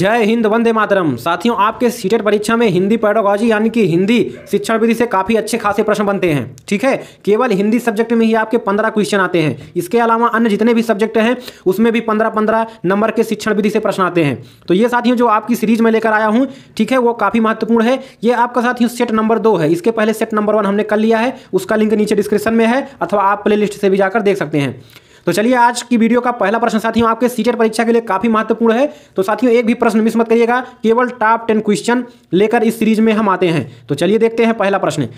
जय हिंद वंदे मातरम साथियों आपके सीटेट परीक्षा में हिंदी पैडोगॉजी यानी कि हिंदी शिक्षण विधि से काफ़ी अच्छे खासे प्रश्न बनते हैं ठीक है केवल हिंदी सब्जेक्ट में ही आपके पंद्रह क्वेश्चन आते हैं इसके अलावा अन्य जितने भी सब्जेक्ट हैं उसमें भी पंद्रह पंद्रह नंबर के शिक्षण विधि से प्रश्न आते हैं तो ये साथियों जो आपकी सीरीज में लेकर आया हूँ ठीक है वो काफ़ी महत्वपूर्ण है ये आपका साथियों सेट नंबर दो है इसके पहले सेट नंबर वन हमने कर लिया है उसका लिंक नीचे डिस्क्रिप्शन में है अथवा आप प्ले से भी जाकर देख सकते हैं तो चलिए आज की वीडियो का पहला प्रश्न साथियों आपके सीटेट e परीक्षा के लिए काफी महत्वपूर्ण है तो साथियों एक भी प्रश्न मिस मत करिएगा केवल टॉप टेन क्वेश्चन लेकर इस सीरीज में हम आते हैं तो चलिए देखते हैं पहला प्रश्न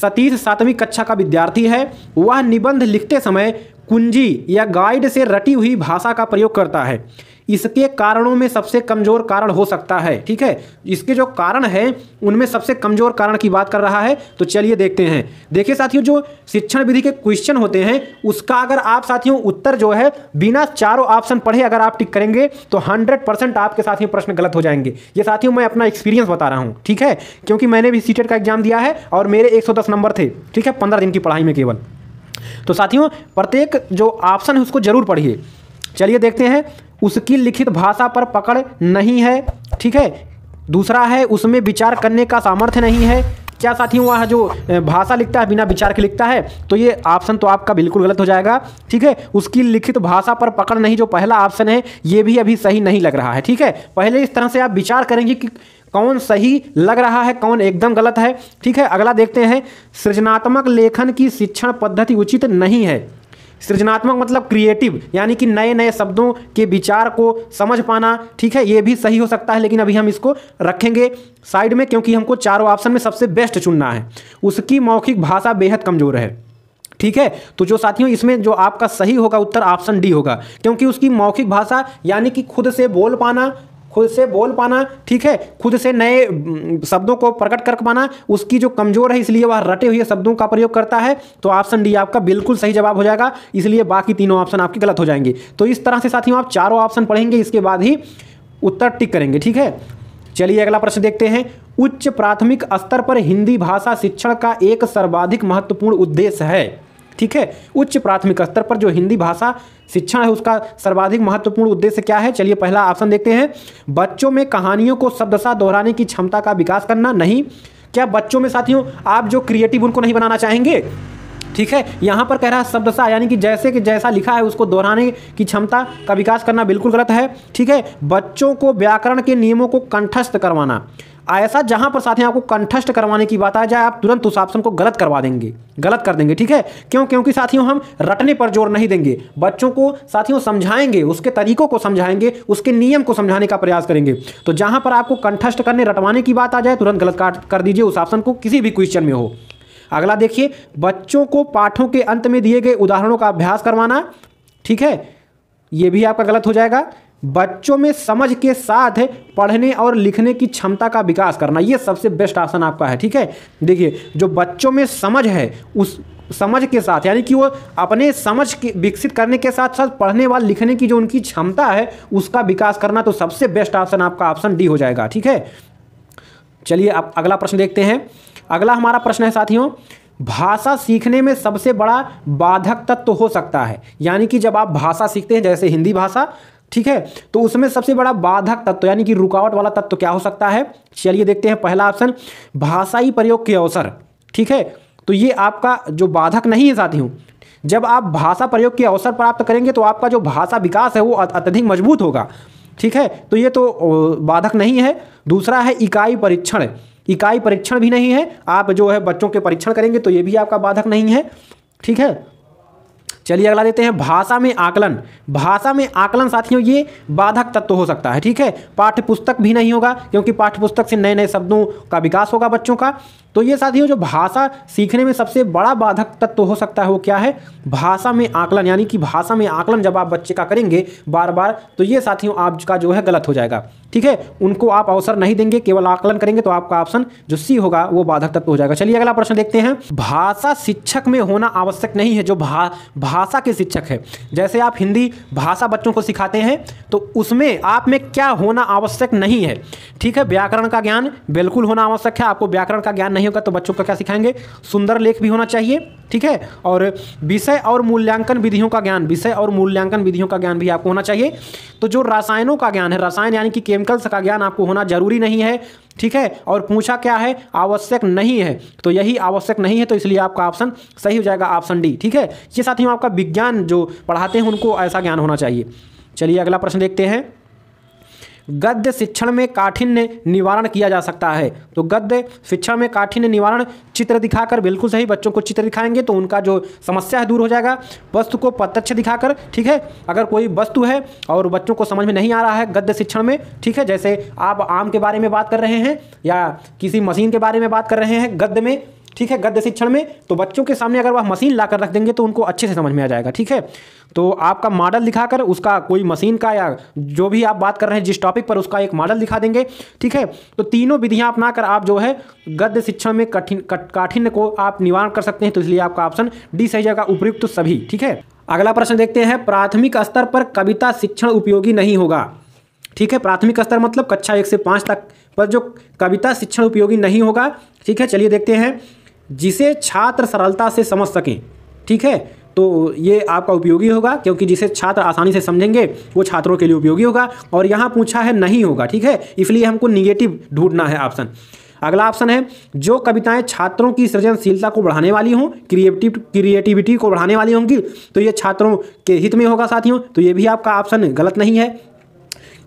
सतीश सातवीं कक्षा का विद्यार्थी है वह निबंध लिखते समय कुंजी या गाइड से रटी हुई भाषा का प्रयोग करता है इसके कारणों में सबसे कमजोर कारण हो सकता है ठीक है इसके जो कारण है उनमें सबसे कमजोर कारण की बात कर रहा है तो चलिए देखते हैं देखिए साथियों जो शिक्षण विधि के क्वेश्चन होते हैं उसका अगर आप साथियों उत्तर जो है बिना चारों ऑप्शन पढ़े अगर आप टिक करेंगे तो हंड्रेड आपके साथियों प्रश्न गलत हो जाएंगे ये साथियों मैं अपना एक्सपीरियंस बता रहा हूँ ठीक है क्योंकि मैंने भी सीटेट e का एग्जाम दिया है और मेरे एक नंबर थे ठीक है पंद्रह दिन की पढ़ाई में केवल तो साथियों प्रत्येक जो ऑप्शन है उसको जरूर पढ़िए चलिए देखते हैं उसकी लिखित भाषा पर पकड़ नहीं है ठीक है दूसरा है उसमें विचार करने का सामर्थ्य नहीं है क्या साथियों वह जो भाषा लिखता है बिना विचार के लिखता है तो ये ऑप्शन तो आपका बिल्कुल गलत हो जाएगा ठीक है उसकी लिखित भाषा पर पकड़ नहीं जो पहला ऑप्शन है ये भी अभी सही नहीं लग रहा है ठीक है पहले इस तरह से आप विचार करेंगे कि कौन सही लग रहा है कौन एकदम गलत है ठीक है अगला देखते हैं सृजनात्मक लेखन की शिक्षण पद्धति उचित नहीं है सृजनात्मक मतलब क्रिएटिव यानी कि नए नए शब्दों के विचार को समझ पाना ठीक है ये भी सही हो सकता है लेकिन अभी हम इसको रखेंगे साइड में क्योंकि हमको चारों ऑप्शन में सबसे बेस्ट चुनना है उसकी मौखिक भाषा बेहद कमज़ोर है ठीक है तो जो साथियों इसमें जो आपका सही होगा उत्तर ऑप्शन डी होगा क्योंकि उसकी मौखिक भाषा यानी कि खुद से बोल पाना खुद से बोल पाना ठीक है खुद से नए शब्दों को प्रकट कर पाना उसकी जो कमजोर है इसलिए वह रटे हुए शब्दों का प्रयोग करता है तो ऑप्शन डी आपका बिल्कुल सही जवाब हो जाएगा इसलिए बाकी तीनों ऑप्शन आपके गलत हो जाएंगे तो इस तरह से साथियों आप चारों ऑप्शन पढ़ेंगे इसके बाद ही उत्तर टिक करेंगे ठीक है चलिए अगला प्रश्न देखते हैं उच्च प्राथमिक स्तर पर हिंदी भाषा शिक्षण का एक सर्वाधिक महत्वपूर्ण उद्देश्य है ठीक है उच्च प्राथमिक स्तर पर जो हिंदी भाषा शिक्षा है उसका सर्वाधिक महत्वपूर्ण उद्देश्य क्या है चलिए पहला ऑप्शन देखते हैं बच्चों में कहानियों को शब्दशा दोहराने की क्षमता का विकास करना नहीं क्या बच्चों में साथियों आप जो क्रिएटिव उनको नहीं बनाना चाहेंगे ठीक है यहाँ पर कह रहा है शब्दशा यानी कि जैसे कि जैसा लिखा है उसको दोहराने की क्षमता का विकास करना बिल्कुल गलत है ठीक है बच्चों को व्याकरण के नियमों को कंठस्थ करवाना ऐसा जहां पर साथियों आपको कंठस्थ करवाने की बात आ जाए आप तुरंत उस ऑप्शन को गलत करवा देंगे गलत कर देंगे ठीक है क्यों क्योंकि साथियों हम रटने पर जोर नहीं देंगे बच्चों को साथियों समझाएंगे उसके तरीकों को समझाएंगे उसके नियम को समझाने का प्रयास करेंगे तो जहां पर आपको कंठस्थ करने रटवाने की बात आ जाए तुरंत गलत कर दीजिए उस ऑप्शन को किसी भी क्वेश्चन में हो अगला देखिए बच्चों को पाठों के अंत में दिए गए उदाहरणों का अभ्यास करवाना ठीक है ये भी आपका गलत हो जाएगा बच्चों में समझ के साथ पढ़ने और लिखने की क्षमता का विकास करना ये सबसे बेस्ट आसन आपका है ठीक है देखिए जो बच्चों में समझ है उस समझ के साथ यानी कि वो अपने समझ के विकसित करने के साथ साथ पढ़ने व लिखने की जो उनकी क्षमता है उसका विकास करना तो सबसे बेस्ट ऑप्शन आपका ऑप्शन डी हो जाएगा ठीक है चलिए अब अगला प्रश्न देखते हैं अगला हमारा प्रश्न है साथियों भाषा सीखने में सबसे बड़ा बाधक तत्व तो हो सकता है यानी कि जब आप भाषा सीखते हैं जैसे हिंदी भाषा ठीक है तो उसमें सबसे बड़ा बाधक तत्व यानी कि रुकावट वाला तत्व क्या हो सकता है चलिए देखते हैं पहला ऑप्शन भाषाई प्रयोग के अवसर ठीक है तो ये आपका जो बाधक नहीं है साथियों जब आप भाषा प्रयोग के अवसर प्राप्त करेंगे तो आपका जो भाषा विकास है वो अत्यधिक मजबूत होगा ठीक है तो ये तो बाधक नहीं है दूसरा है इकाई परीक्षण इकाई परीक्षण भी नहीं है आप जो है बच्चों के परीक्षण करेंगे तो ये भी आपका बाधक नहीं है ठीक है चलिए अगला देते हैं भाषा में आकलन भाषा में आकलन साथियों ये बाधक तत्व हो सकता है ठीक है पाठ्यपुस्तक भी नहीं होगा क्योंकि पाठ्यपुस्तक से नए नए शब्दों का विकास होगा बच्चों का तो ये साथियों जो भाषा सीखने में सबसे बड़ा बाधक तत्व हो सकता है वो क्या है भाषा में आकलन यानी कि भाषा में आकलन जब आप बच्चे का करेंगे बार बार तो ये साथियों आपका जो है गलत हो जाएगा ठीक है उनको आप अवसर नहीं देंगे केवल आकलन करेंगे तो आपका ऑप्शन जो सी होगा वो बाधक तत्व हो जाएगा चलिए अगला प्रश्न देखते हैं भाषा शिक्षक में होना आवश्यक नहीं है जो भाषा के शिक्षक है जैसे आप हिंदी भाषा बच्चों को सिखाते हैं तो उसमें आप में क्या होना आवश्यक नहीं है ठीक है व्याकरण का ज्ञान बिल्कुल होना आवश्यक है आपको व्याकरण का ज्ञान नहीं होगा तो बच्चों को क्या सिखाएंगे सुंदर लेख भी होना चाहिए ठीक है और विषय और मूल्यांकन विधियों का ज्ञान विषय और मूल्यांकन विधियों का ज्ञान भी आपको होना चाहिए तो जो रसायनों का ज्ञान है रसायन यानी कि केम टेक्निकल्स का ज्ञान आपको होना जरूरी नहीं है ठीक है और पूछा क्या है आवश्यक नहीं है तो यही आवश्यक नहीं है तो इसलिए आपका ऑप्शन सही हो जाएगा ऑप्शन डी ठीक है ये ही आपका विज्ञान जो पढ़ाते हैं उनको ऐसा ज्ञान होना चाहिए चलिए अगला प्रश्न देखते हैं गद्य शिक्षण में काठिन्य निवारण किया जा सकता है तो गद्य शिक्षण में काठिन्य निवारण चित्र दिखाकर बिल्कुल सही बच्चों को चित्र दिखाएंगे तो उनका जो समस्या है दूर हो जाएगा वस्तु को प्रत्यक्ष दिखाकर ठीक है अगर कोई वस्तु है और बच्चों को समझ में नहीं आ रहा है गद्य शिक्षण में ठीक है जैसे आप आम के बारे में बात कर रहे हैं या किसी मशीन के बारे में बात कर रहे हैं गद्य में ठीक है गद्य शिक्षण में तो बच्चों के सामने अगर वह मशीन ला रख देंगे तो उनको अच्छे से समझ में आ जाएगा ठीक है तो आपका मॉडल दिखाकर उसका कोई मशीन का या जो भी आप बात कर रहे हैं जिस टॉपिक पर उसका एक मॉडल दिखा देंगे ठीक है तो तीनों विधियां अपनाकर आप जो है गद्य शिक्षण में कठिन काठिन्य को आप निवारण कर सकते हैं तो इसलिए आपका ऑप्शन डी सही जगह उपयुक्त तो सभी ठीक है अगला प्रश्न देखते हैं प्राथमिक स्तर पर कविता शिक्षण उपयोगी नहीं होगा ठीक है प्राथमिक स्तर मतलब कक्षा एक से पाँच तक पर जो कविता शिक्षण उपयोगी नहीं होगा ठीक है चलिए देखते हैं जिसे छात्र सरलता से समझ सकें ठीक है तो ये आपका उपयोगी होगा क्योंकि जिसे छात्र आसानी से समझेंगे वो छात्रों के लिए उपयोगी होगा और यहाँ पूछा है नहीं होगा ठीक है इसलिए हमको निगेटिव ढूंढना है ऑप्शन अगला ऑप्शन है जो कविताएं छात्रों की सृजनशीलता को बढ़ाने वाली हों क्रिएटिव क्रिएटिविटी को बढ़ाने वाली होंगी तो ये छात्रों के हित में होगा साथियों तो ये भी आपका ऑप्शन गलत नहीं है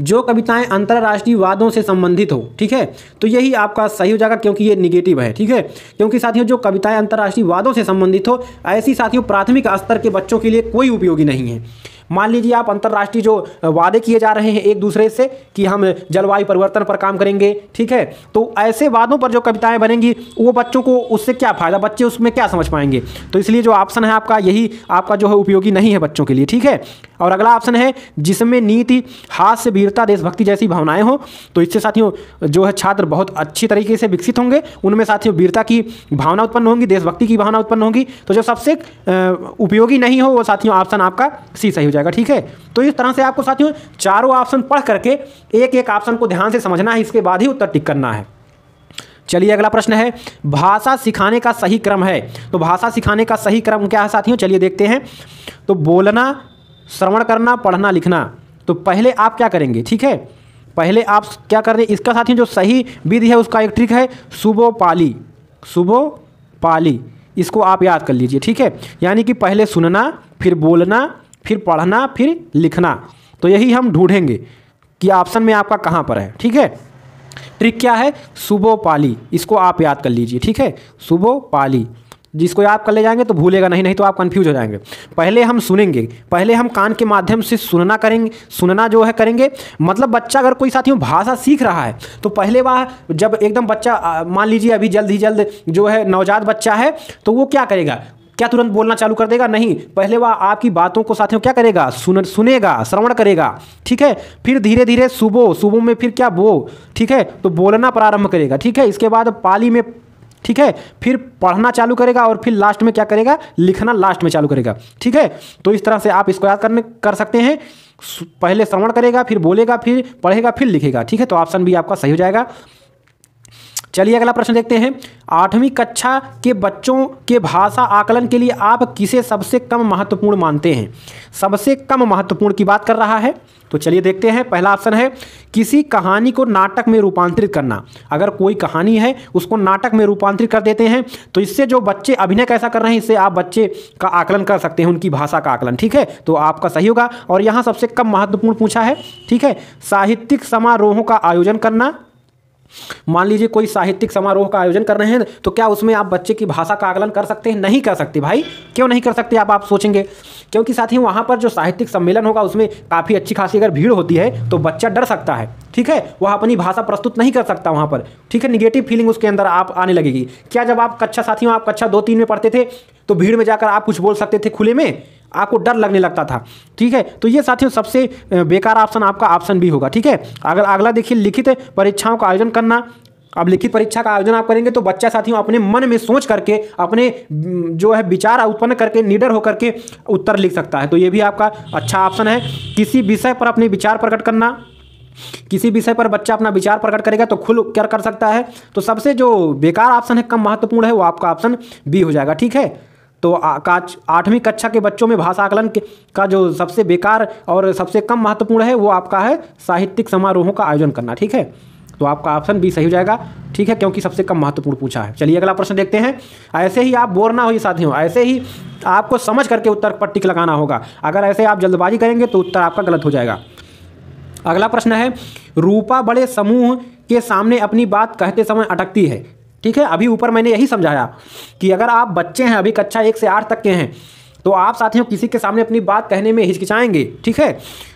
जो कविताएं अंतर्राष्ट्रीय वादों से संबंधित हो ठीक है तो यही आपका सही हो जाएगा क्योंकि ये निगेटिव है ठीक है क्योंकि साथियों जो कविताएं अंतर्राष्ट्रीय वादों से संबंधित हो ऐसी साथियों प्राथमिक स्तर के बच्चों के लिए कोई उपयोगी नहीं है मान लीजिए आप अंतर्राष्ट्रीय जो वादे किए जा रहे हैं एक दूसरे से कि हम जलवायु परिवर्तन पर काम करेंगे ठीक है तो ऐसे वादों पर जो कविताएं बनेंगी वो बच्चों को उससे क्या फ़ायदा बच्चे उसमें क्या समझ पाएंगे तो इसलिए जो ऑप्शन है आपका यही आपका जो है उपयोगी नहीं है बच्चों के लिए ठीक है और अगला ऑप्शन है जिसमें नीति हास्य वीरता देशभक्ति जैसी भावनाएं हों तो इससे साथियों जो है छात्र बहुत अच्छी तरीके से विकसित होंगे उनमें साथियों वीरता की भावना उत्पन्न होंगी देशभक्ति की भावना उत्पन्न होगी तो जो सबसे उपयोगी नहीं हो वो साथियों ऑप्शन आपका सी सही हो जाएगा ठीक है तो इस तरह से आपको साथियों चारों ऑप्शन पढ़ करके एक एक ऑप्शन को ध्यान से समझना है इसके बाद ही उत्तर टिक करना है चलिए अगला प्रश्न है भाषा सिखाने का सही क्रम है तो भाषा सिखाने का सही क्रम क्या है साथियों चलिए देखते हैं तो बोलना श्रवण करना पढ़ना लिखना तो पहले आप क्या करेंगे ठीक है पहले आप क्या कर रहे हैं इसका साथियों जो सही विधि है उसका एक ट्रिक है सुबो पाली सुबो पाली इसको आप याद कर लीजिए ठीक है यानी कि पहले सुनना फिर बोलना फिर पढ़ना फिर लिखना तो यही हम ढूंढेंगे कि ऑप्शन में आपका कहाँ पर है ठीक है ट्रिक क्या है पाली इसको आप याद कर लीजिए ठीक है पाली जिसको याद कर ले जाएंगे तो भूलेगा नहीं नहीं तो आप कंफ्यूज हो जाएंगे पहले हम सुनेंगे पहले हम कान के माध्यम से सुनना करेंगे सुनना जो है करेंगे मतलब बच्चा अगर कोई साथियों भाषा सीख रहा है तो पहले वह जब एकदम बच्चा मान लीजिए अभी जल्द ही जल्द जो है नवजात बच्चा है तो वो क्या करेगा क्या तुरंत बोलना चालू कर देगा नहीं पहले वह आपकी बातों को साथियों क्या करेगा सुन सुनेगा श्रवण करेगा ठीक है फिर धीरे धीरे सुबह सुबह में फिर क्या वो ठीक है तो बोलना प्रारंभ करेगा ठीक है इसके बाद पाली में ठीक है फिर पढ़ना चालू करेगा और फिर लास्ट में क्या करेगा लिखना लास्ट में चालू करेगा ठीक है तो इस तरह से आप इसको याद करने कर सकते हैं पहले श्रवण करेगा फिर बोलेगा फिर पढ़ेगा फिर लिखेगा ठीक है तो ऑप्शन भी आपका सही हो जाएगा चलिए अगला प्रश्न देखते हैं आठवीं कक्षा के बच्चों के भाषा आकलन के लिए आप किसे सबसे कम महत्वपूर्ण मानते हैं सबसे कम महत्वपूर्ण की बात कर रहा है तो चलिए देखते हैं पहला ऑप्शन है किसी कहानी को नाटक में रूपांतरित करना अगर कोई कहानी है उसको नाटक में रूपांतरित कर देते हैं तो इससे जो बच्चे अभिनय कैसा कर रहे हैं इससे आप बच्चे का आकलन कर सकते हैं उनकी भाषा का आकलन ठीक है तो आपका सही होगा और यहाँ सबसे कम महत्वपूर्ण पूछा है ठीक है साहित्यिक समारोहों का आयोजन करना मान लीजिए कोई साहित्यिक समारोह का आयोजन कर रहे हैं तो क्या उसमें आप बच्चे की भाषा का आकलन कर सकते हैं नहीं कर सकते भाई क्यों नहीं कर सकते आप आप सोचेंगे क्योंकि साथ ही वहाँ पर जो साहित्यिक सम्मेलन होगा उसमें काफ़ी अच्छी खासी अगर भीड़ होती है तो बच्चा डर सकता है ठीक है वह अपनी भाषा प्रस्तुत नहीं कर सकता वहाँ पर ठीक है निगेटिव फीलिंग उसके अंदर आप आने लगेगी क्या जब आप कक्षा साथियों आप कक्षा दो तीन में पढ़ते थे तो भीड़ में जाकर आप कुछ बोल सकते थे खुले में आपको डर लगने लगता था ठीक है तो ये साथियों सबसे बेकार ऑप्शन आपका ऑप्शन भी होगा ठीक है अगर अगला देखिए लिखित परीक्षाओं का आयोजन करना अब लिखित परीक्षा का आयोजन आप करेंगे तो बच्चा साथियों अपने मन में सोच करके अपने जो है विचार उत्पन्न करके निडर होकर के उत्तर लिख सकता है तो ये भी आपका अच्छा ऑप्शन है किसी विषय पर अपने विचार प्रकट करना किसी विषय पर बच्चा अपना विचार प्रकट करेगा तो खुल क्या कर सकता है तो सबसे जो बेकार ऑप्शन है कम महत्वपूर्ण है वो आपका ऑप्शन बी हो जाएगा ठीक है तो आठवीं कक्षा के बच्चों में भाषा आकलन का जो सबसे बेकार और सबसे कम महत्वपूर्ण है वो आपका है साहित्यिक समारोहों का आयोजन करना ठीक है तो आपका ऑप्शन बी सही हो जाएगा ठीक है क्योंकि सबसे कम महत्वपूर्ण पूछा है चलिए अगला प्रश्न देखते हैं ऐसे ही आप बोर ना होइए साथियों ऐसे ही आपको समझ करके उत्तर पर टिक लगाना होगा अगर ऐसे आप जल्दबाजी करेंगे तो उत्तर आपका गलत हो जाएगा अगला प्रश्न है रूपा बड़े समूह के सामने अपनी बात कहते समय अटकती है ठीक है अभी ऊपर मैंने यही समझाया कि अगर आप बच्चे हैं अभी कक्षा एक से आठ तक के हैं तो आप साथियों किसी के सामने अपनी बात कहने में हिचकिचाएंगे ठीक है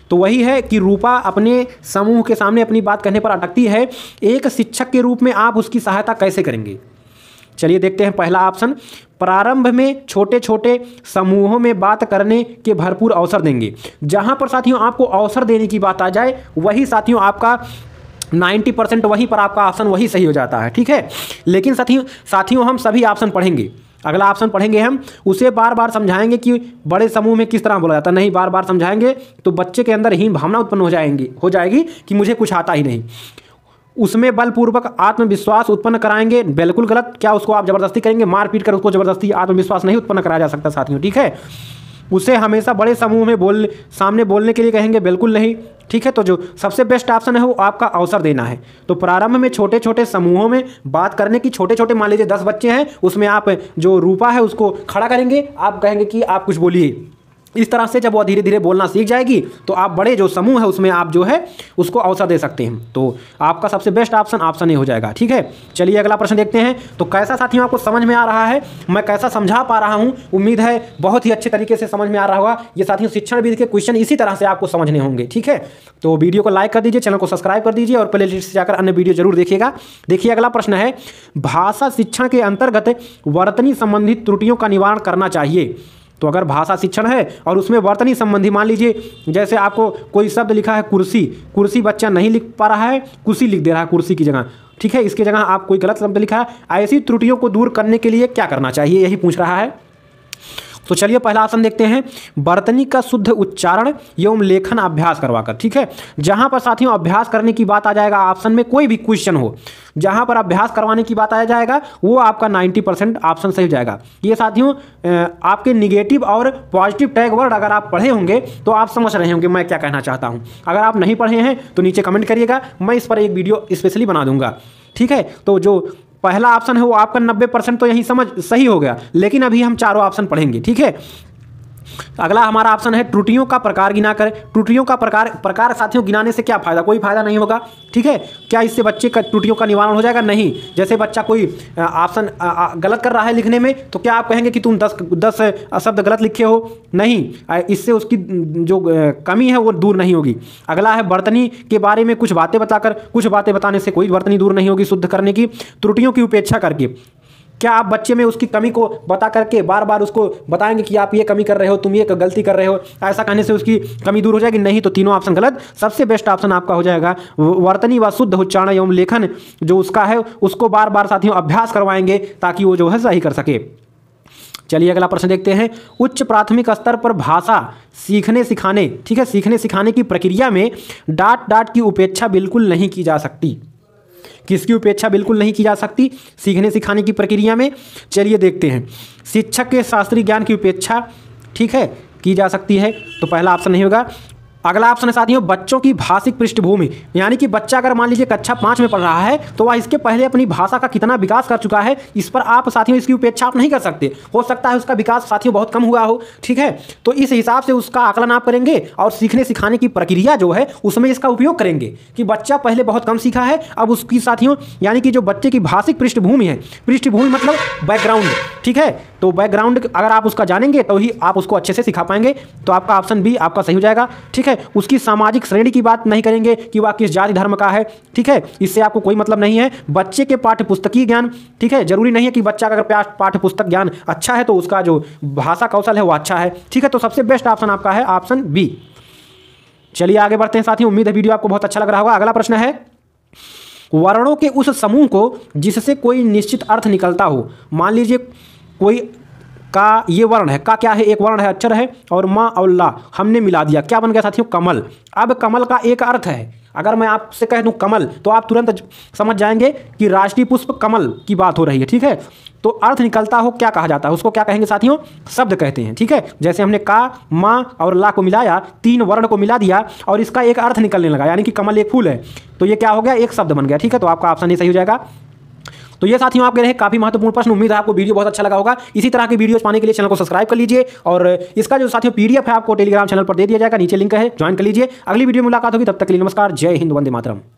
तो वही है कि रूपा अपने समूह के सामने अपनी बात कहने पर अटकती है एक शिक्षक के रूप में आप उसकी सहायता कैसे करेंगे चलिए देखते हैं पहला ऑप्शन प्रारंभ में छोटे छोटे समूहों में बात करने के भरपूर अवसर देंगे जहां पर साथियों आपको अवसर देने की बात आ जाए वही साथियों आपका नाइन्टी परसेंट वहीं पर आपका ऑप्शन वही सही हो जाता है ठीक है लेकिन साथियों साथियों हम सभी ऑप्शन पढ़ेंगे अगला ऑप्शन पढ़ेंगे हम उसे बार बार समझाएंगे कि बड़े समूह में किस तरह बोला जाता है नहीं बार बार समझाएंगे तो बच्चे के अंदर हीन भावना उत्पन्न हो जाएंगी हो जाएगी कि मुझे कुछ आता ही नहीं उसमें बलपूर्वक आत्मविश्वास उत्पन्न कराएंगे बिल्कुल गलत क्या उसको आप जबरदस्ती करेंगे मारपीट कर उसको जबरदस्ती आत्मविश्वास नहीं उत्पन्न कराया जा सकता साथियों ठीक है उसे हमेशा बड़े समूह में बोल सामने बोलने के लिए कहेंगे बिल्कुल नहीं ठीक है तो जो सबसे बेस्ट ऑप्शन है वो आपका अवसर देना है तो प्रारंभ में छोटे छोटे समूहों में बात करने की छोटे छोटे मान लीजिए दस बच्चे हैं उसमें आप जो रूपा है उसको खड़ा करेंगे आप कहेंगे कि आप कुछ बोलिए इस तरह से जब वह धीरे धीरे बोलना सीख जाएगी तो आप बड़े जो समूह है उसमें आप जो है उसको अवसर दे सकते हैं तो आपका सबसे बेस्ट ऑप्शन ऑप्शन नहीं हो जाएगा ठीक है चलिए अगला प्रश्न देखते हैं तो कैसा साथियों आपको समझ में आ रहा है मैं कैसा समझा पा रहा हूँ उम्मीद है बहुत ही अच्छे तरीके से समझ में आ रहा होगा ये साथियों शिक्षण विधि के क्वेश्चन इसी तरह से आपको समझने होंगे ठीक है तो वीडियो को लाइक कर दीजिए चैनल को सब्सक्राइब कर दीजिए और प्ले लिस्ट से जाकर अन्य वीडियो जरूर देखिएगा देखिए अगला प्रश्न है भाषा शिक्षण के अंतर्गत वर्तनी संबंधित त्रुटियों का निवारण करना चाहिए तो अगर भाषा शिक्षण है और उसमें वर्तनी संबंधी मान लीजिए जैसे आपको कोई शब्द लिखा है कुर्सी कुर्सी बच्चा नहीं लिख पा रहा है कुर्सी लिख दे रहा है कुर्सी की जगह ठीक है इसके जगह आप कोई गलत शब्द लिखा है ऐसी त्रुटियों को दूर करने के लिए क्या करना चाहिए यही पूछ रहा है तो चलिए पहला आसन देखते हैं बर्तनी का शुद्ध उच्चारण एवं लेखन अभ्यास करवाकर ठीक है जहां पर साथियों अभ्यास करने की बात आ जाएगा ऑप्शन में कोई भी क्वेश्चन हो जहां पर अभ्यास करवाने की बात आया जाएगा वो आपका 90 परसेंट ऑप्शन सही जाएगा ये साथियों आपके निगेटिव और पॉजिटिव टैग वर्ड अगर आप पढ़े होंगे तो आप समझ रहे होंगे मैं क्या कहना चाहता हूँ अगर आप नहीं पढ़े हैं तो नीचे कमेंट करिएगा मैं इस पर एक वीडियो स्पेशली बना दूंगा ठीक है तो जो पहला ऑप्शन है वो आपका नब्बे परसेंट तो यही समझ सही हो गया लेकिन अभी हम चारों ऑप्शन पढ़ेंगे ठीक है अगला हमारा ऑप्शन है त्रुटियों का प्रकार गिना करें त्रुटियों का प्रकार प्रकार साथियों गिनाने से क्या फायदा कोई फायदा नहीं होगा ठीक है क्या इससे बच्चे का त्रुटियों का निवारण हो जाएगा नहीं जैसे बच्चा कोई ऑप्शन गलत कर रहा है लिखने में तो क्या आप कहेंगे कि तुम दस दस शब्द गलत लिखे हो नहीं इससे उसकी जो कमी है वो दूर नहीं होगी अगला है बर्तनी के बारे में कुछ बातें बताकर कुछ बातें बताने से कोई बर्तनी दूर नहीं होगी शुद्ध करने की त्रुटियों की उपेक्षा करके क्या आप बच्चे में उसकी कमी को बता करके बार बार उसको बताएंगे कि आप ये कमी कर रहे हो तुम ये गलती कर रहे हो ऐसा कहने से उसकी कमी दूर हो जाएगी नहीं तो तीनों ऑप्शन गलत सबसे बेस्ट ऑप्शन आपका हो जाएगा वर्तनी व शुद्ध उच्चारण एवं लेखन जो उसका है उसको बार बार साथियों अभ्यास करवाएंगे ताकि वो जो है सही कर सके चलिए अगला प्रश्न देखते हैं उच्च प्राथमिक स्तर पर भाषा सीखने सिखाने ठीक है सीखने सिखाने की प्रक्रिया में डाट डाट की उपेक्षा बिल्कुल नहीं की जा सकती किसकी उपेक्षा बिल्कुल नहीं की जा सकती सीखने सिखाने की प्रक्रिया में चलिए देखते हैं शिक्षक के शास्त्रीय ज्ञान की उपेक्षा ठीक है की जा सकती है तो पहला ऑप्शन नहीं होगा अगला ऑप्शन है साथियों बच्चों की भाषिक पृष्ठभूमि यानी कि बच्चा अगर मान लीजिए कक्षा पाँच में पढ़ रहा है तो वह इसके पहले अपनी भाषा का कितना विकास कर चुका है इस पर आप साथियों इसकी उपेक्षा आप नहीं कर सकते हो सकता है उसका विकास साथियों बहुत कम हुआ हो ठीक है तो इस हिसाब से उसका आकलन आप करेंगे और सीखने सिखाने की प्रक्रिया जो है उसमें इसका उपयोग करेंगे कि बच्चा पहले बहुत कम सीखा है अब उसकी साथियों यानी कि जो बच्चे की भाषिक पृष्ठभूमि है पृष्ठभूमि मतलब बैकग्राउंड ठीक है तो बैकग्राउंड अगर आप उसका जानेंगे तो ही आप उसको अच्छे से सिखा पाएंगे तो आपका ऑप्शन बी आपका सही हो जाएगा ठीक है है उसकी सामाजिक श्रेणी की बात नहीं करेंगे कि वह किस जाति धर्म का है ठीक है इससे आपको कोई मतलब नहीं है बच्चे के पाठ्य पुस्तकीय ज्ञान ठीक है जरूरी नहीं है कि बच्चा का अगर पाठ्य पुस्तक ज्ञान अच्छा है तो उसका जो भाषा कौशल है वो अच्छा है ठीक है तो सबसे बेस्ट ऑप्शन आपका है ऑप्शन बी चलिए आगे बढ़ते हैं साथियों उम्मीद है वीडियो आपको बहुत अच्छा लग रहा होगा अगला प्रश्न है वर्णों के उस समूह को जिससे कोई निश्चित अर्थ निकलता हो मान लीजिए कोई का ये वर्ण है का क्या है एक वर्ण है अक्षर है और माँ और ला हमने मिला दिया क्या बन गया साथियों कमल अब कमल का एक अर्थ है अगर मैं आपसे कह दूँ कमल तो आप तुरंत समझ जाएंगे कि राष्ट्रीय पुष्प कमल की बात हो रही है ठीक है तो अर्थ निकलता हो क्या कहा जाता है उसको क्या कहेंगे साथियों शब्द कहते हैं ठीक है जैसे हमने का माँ और ला को मिलाया तीन वर्ण को मिला दिया और इसका एक अर्थ निकलने लगा यानी कि कमल एक फूल है तो ये क्या हो गया एक शब्द बन गया ठीक है तो आपका ऑप्शन ये सही हो जाएगा तो ये साथियों आपके रहे काफी महत्वपूर्ण प्रश्न उम्मीद है आपको वीडियो बहुत अच्छा लगा होगा इसी तरह की वीडियो पाने के लिए चैनल को सब्सक्राइब कर लीजिए और इसका जो साथियों पीडीएफ है आपको टेलीग्राम चैनल पर दे दिया जाएगा नीचे लिंक है ज्वाइन कर लीजिए अगली वीडियो मुलाकात होगी तब तक के लिए नमस्कार जय हिंद वंदे मातरम